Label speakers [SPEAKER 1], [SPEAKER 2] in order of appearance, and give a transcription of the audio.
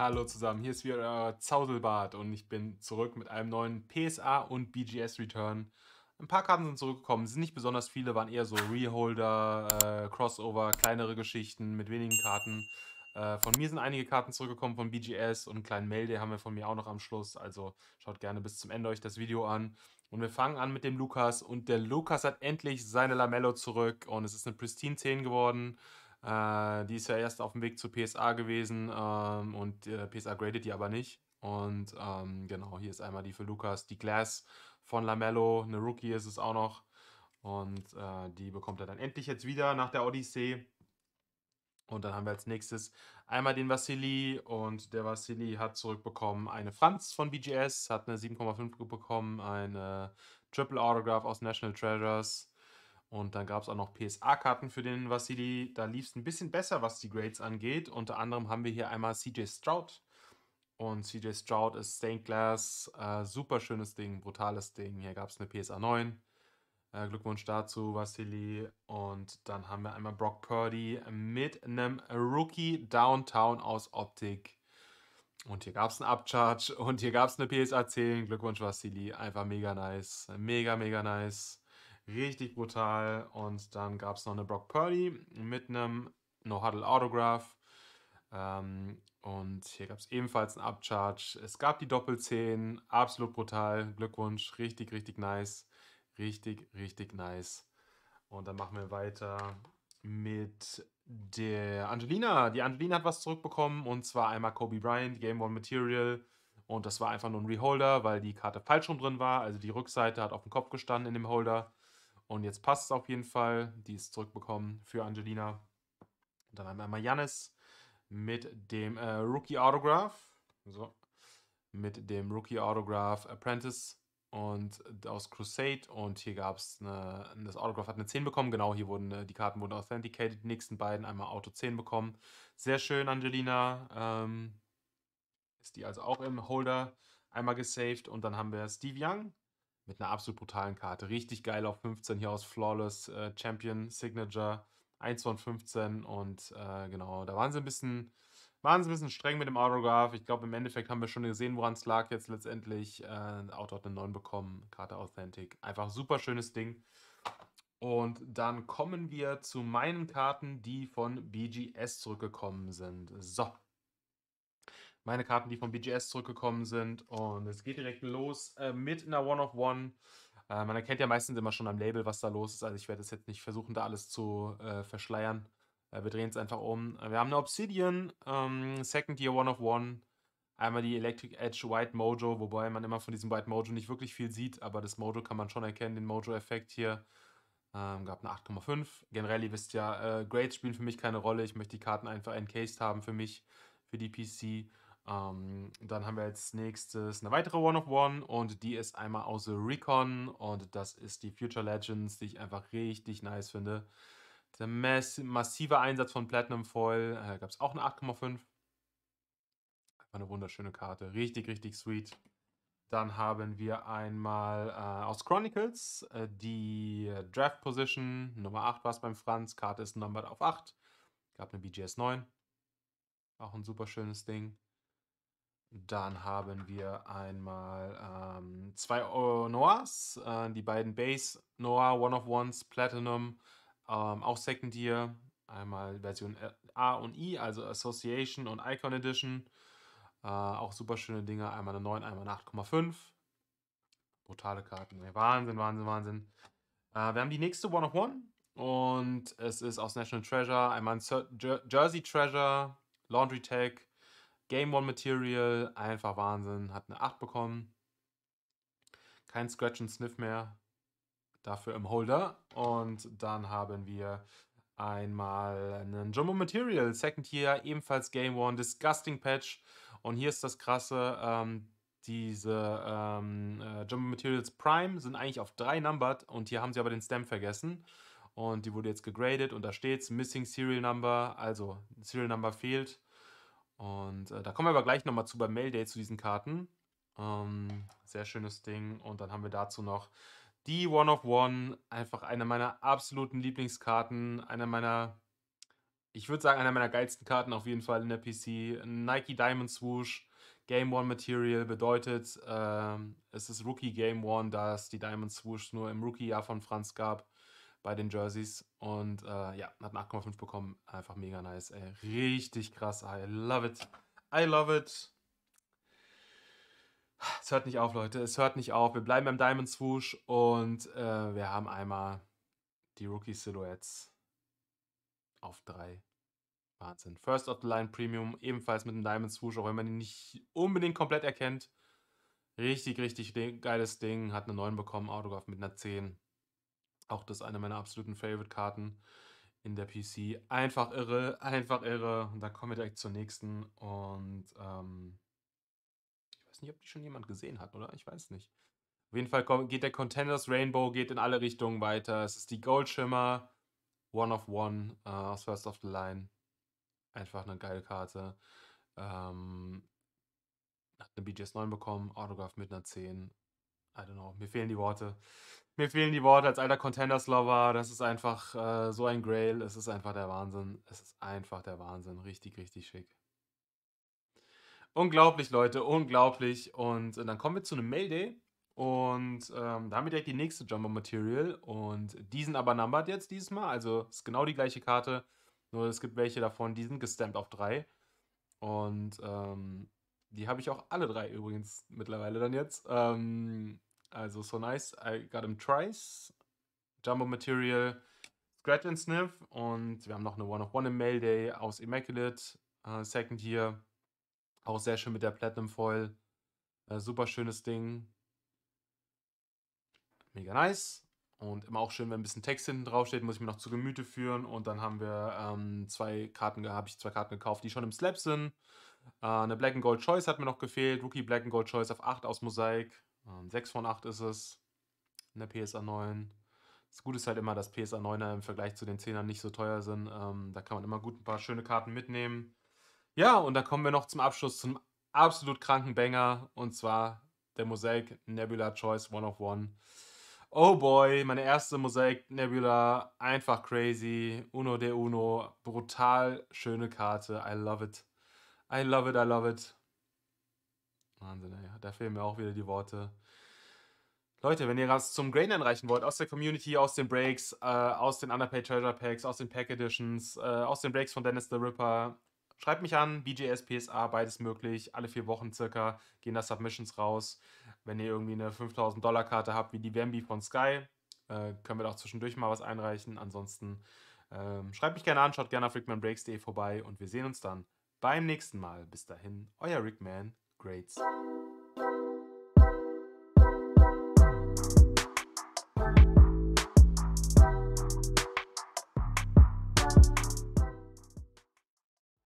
[SPEAKER 1] Hallo zusammen, hier ist wieder euer Zauselbart und ich bin zurück mit einem neuen PSA und BGS Return. Ein paar Karten sind zurückgekommen, sind nicht besonders viele, waren eher so Reholder, äh, Crossover, kleinere Geschichten mit wenigen Karten. Äh, von mir sind einige Karten zurückgekommen von BGS und einen kleinen Mail, Melde haben wir von mir auch noch am Schluss, also schaut gerne bis zum Ende euch das Video an. Und wir fangen an mit dem Lukas und der Lukas hat endlich seine Lamello zurück und es ist eine Pristine 10 geworden. Äh, die ist ja erst auf dem Weg zu PSA gewesen ähm, und äh, PSA gradet die aber nicht. Und ähm, genau, hier ist einmal die für Lukas, die Glass von Lamello, eine Rookie ist es auch noch. Und äh, die bekommt er dann endlich jetzt wieder nach der Odyssee. Und dann haben wir als nächstes einmal den Vassili und der Vassili hat zurückbekommen eine Franz von BGS, hat eine 7,5 bekommen, eine Triple Autograph aus National Treasures, und dann gab es auch noch PSA-Karten für den Vasili. Da lief es ein bisschen besser, was die Grades angeht. Unter anderem haben wir hier einmal CJ Stroud. Und CJ Stroud ist Stained Glass. Äh, super schönes Ding, brutales Ding. Hier gab es eine PSA 9. Äh, Glückwunsch dazu, Vasili. Und dann haben wir einmal Brock Purdy mit einem Rookie Downtown aus Optik. Und hier gab es einen Upcharge und hier gab es eine PSA 10. Glückwunsch, Vasili. Einfach mega nice. Mega, mega nice. Richtig brutal. Und dann gab es noch eine Brock Purdy mit einem No-Huddle-Autograph. Ähm, und hier gab es ebenfalls einen Upcharge. Es gab die Doppelzehn. Absolut brutal. Glückwunsch. Richtig, richtig nice. Richtig, richtig nice. Und dann machen wir weiter mit der Angelina. Die Angelina hat was zurückbekommen und zwar einmal Kobe Bryant, Game One Material. Und das war einfach nur ein Reholder, weil die Karte falsch rum drin war. Also die Rückseite hat auf dem Kopf gestanden in dem Holder. Und jetzt passt es auf jeden Fall. Die ist zurückbekommen für Angelina. Und dann haben wir einmal Janis mit dem äh, Rookie Autograph. So. Mit dem Rookie Autograph Apprentice und aus Crusade. Und hier gab es eine. Das Autograph hat eine 10 bekommen. Genau, hier wurden äh, die Karten wurden authenticated. Die nächsten beiden einmal Auto 10 bekommen. Sehr schön, Angelina. Ähm, ist die also auch im Holder einmal gesaved. Und dann haben wir Steve Young mit einer absolut brutalen Karte. Richtig geil auf 15 hier aus Flawless äh, Champion Signature. 1 von 15 und äh, genau, da waren sie ein bisschen, waren sie ein bisschen streng mit dem Autograph. Ich glaube, im Endeffekt haben wir schon gesehen, woran es lag jetzt letztendlich. Äh, Auto hat eine 9 bekommen, Karte Authentic. Einfach super schönes Ding. Und dann kommen wir zu meinen Karten, die von BGS zurückgekommen sind. So, meine Karten, die vom BGS zurückgekommen sind. Und es geht direkt los äh, mit einer One-of-One. Äh, man erkennt ja meistens immer schon am Label, was da los ist. Also ich werde es jetzt nicht versuchen, da alles zu äh, verschleiern. Äh, wir drehen es einfach um. Wir haben eine Obsidian, ähm, Second Year One-of-One. Einmal die Electric Edge White Mojo, wobei man immer von diesem White Mojo nicht wirklich viel sieht, aber das Mojo kann man schon erkennen, den Mojo-Effekt hier. Ähm, gab eine 8,5. Generell, ihr wisst ja, äh, Grades spielen für mich keine Rolle. Ich möchte die Karten einfach encased haben für mich, für die PC. Ähm, dann haben wir als nächstes eine weitere One of One und die ist einmal aus The Recon und das ist die Future Legends, die ich einfach richtig nice finde. Der mass massive Einsatz von Platinum Foil, äh, gab es auch eine 8,5. Einfach eine wunderschöne Karte, richtig, richtig sweet. Dann haben wir einmal äh, aus Chronicles äh, die Draft Position, Nummer 8 war es beim Franz, Karte ist numbered auf 8, gab eine BGS 9. Auch ein super schönes Ding. Dann haben wir einmal ähm, zwei äh, Noahs, äh, die beiden Base Noah, One of Ones, Platinum, ähm, auch Second Year. Einmal Version äh, A und I, also Association und Icon Edition. Äh, auch super schöne Dinge, einmal eine 9, einmal eine 8,5. Brutale Karten, Wahnsinn, Wahnsinn, Wahnsinn. Äh, wir haben die nächste One of One und es ist aus National Treasure einmal ein Jer Jersey Treasure, Laundry Tag, Game One Material, einfach Wahnsinn, hat eine 8 bekommen. Kein Scratch und Sniff mehr, dafür im Holder. Und dann haben wir einmal einen Jumbo Material, Second Tier, ebenfalls Game One, Disgusting Patch. Und hier ist das Krasse, ähm, diese ähm, äh, Jumbo Materials Prime sind eigentlich auf 3 numbered und hier haben sie aber den Stamp vergessen. Und die wurde jetzt gegradet und da steht Missing Serial Number, also Serial Number fehlt. Und äh, da kommen wir aber gleich nochmal zu beim Day zu diesen Karten. Ähm, sehr schönes Ding. Und dann haben wir dazu noch die One of One. Einfach eine meiner absoluten Lieblingskarten. Eine meiner, ich würde sagen, einer meiner geilsten Karten auf jeden Fall in der PC. Nike Diamond Swoosh. Game One Material bedeutet, äh, es ist Rookie Game One, da es die Diamond Swoosh nur im Rookie-Jahr von Franz gab bei den Jerseys. Und äh, ja, hat eine 8,5 bekommen. Einfach mega nice, ey. Richtig krass. I love it. I love it. Es hört nicht auf, Leute. Es hört nicht auf. Wir bleiben beim Diamond Swoosh und äh, wir haben einmal die Rookie Silhouettes auf 3. Wahnsinn. First of the Line Premium, ebenfalls mit dem Diamond Swoosh, auch wenn man ihn nicht unbedingt komplett erkennt. Richtig, richtig geiles Ding. Hat eine 9 bekommen, Autograph mit einer 10. Auch das ist eine meiner absoluten Favorite-Karten in der PC. Einfach irre, einfach irre. Und dann kommen wir direkt zur nächsten. Und ähm, ich weiß nicht, ob die schon jemand gesehen hat, oder? Ich weiß nicht. Auf jeden Fall geht der Contenders Rainbow geht in alle Richtungen weiter. Es ist die Goldschimmer, One of One äh, aus First of the Line. Einfach eine geile Karte. Ähm, hat eine BGS 9 bekommen, Autograph mit einer 10. I don't know, mir fehlen die Worte mir fehlen die Worte als alter Contenders-Lover. Das ist einfach äh, so ein Grail. Es ist einfach der Wahnsinn. Es ist einfach der Wahnsinn. Richtig, richtig schick. Unglaublich, Leute. Unglaublich. Und äh, dann kommen wir zu einem Mail-Day. Und ähm, da haben wir direkt die nächste Jumbo Material. Und die sind aber numbered jetzt dieses Mal. Also ist genau die gleiche Karte. Nur es gibt welche davon, die sind gestampt auf drei. Und ähm, die habe ich auch alle drei übrigens mittlerweile dann jetzt. Ähm, also So Nice, I Got Him twice. Jumbo Material, Scratch and Sniff und wir haben noch eine One-of-One im Mail-Day aus Immaculate, äh, Second Year. Auch sehr schön mit der Platinum Foil. Äh, super schönes Ding. Mega nice. Und immer auch schön, wenn ein bisschen Text hinten draufsteht, muss ich mir noch zu Gemüte führen. Und dann haben wir ähm, zwei Karten, habe ich zwei Karten gekauft, die schon im Slap sind. Äh, eine Black and Gold Choice hat mir noch gefehlt. Rookie Black and Gold Choice auf 8 aus Mosaik. 6 ähm, von 8 ist es in der PSA 9. Das Gute ist halt immer, dass PSA 9er im Vergleich zu den 10ern nicht so teuer sind. Ähm, da kann man immer gut ein paar schöne Karten mitnehmen. Ja, und da kommen wir noch zum Abschluss zum absolut kranken Banger. Und zwar der Mosaic Nebula Choice One of One. Oh boy, meine erste Mosaic Nebula, einfach crazy. Uno de Uno, brutal schöne Karte. I love it. I love it, I love it. Wahnsinn, ja. Da fehlen mir auch wieder die Worte. Leute, wenn ihr was zum Grain einreichen wollt, aus der Community, aus den Breaks, äh, aus den Underpaid Treasure Packs, aus den Pack Editions, äh, aus den Breaks von Dennis the Ripper, schreibt mich an, BJS, PSA, beides möglich. Alle vier Wochen circa gehen da Submissions raus. Wenn ihr irgendwie eine 5000-Dollar-Karte habt, wie die Wemby von Sky, äh, können wir da auch zwischendurch mal was einreichen. Ansonsten ähm, schreibt mich gerne an, schaut gerne auf rickmanbreaks.de vorbei und wir sehen uns dann beim nächsten Mal. Bis dahin, euer Rickman. grades.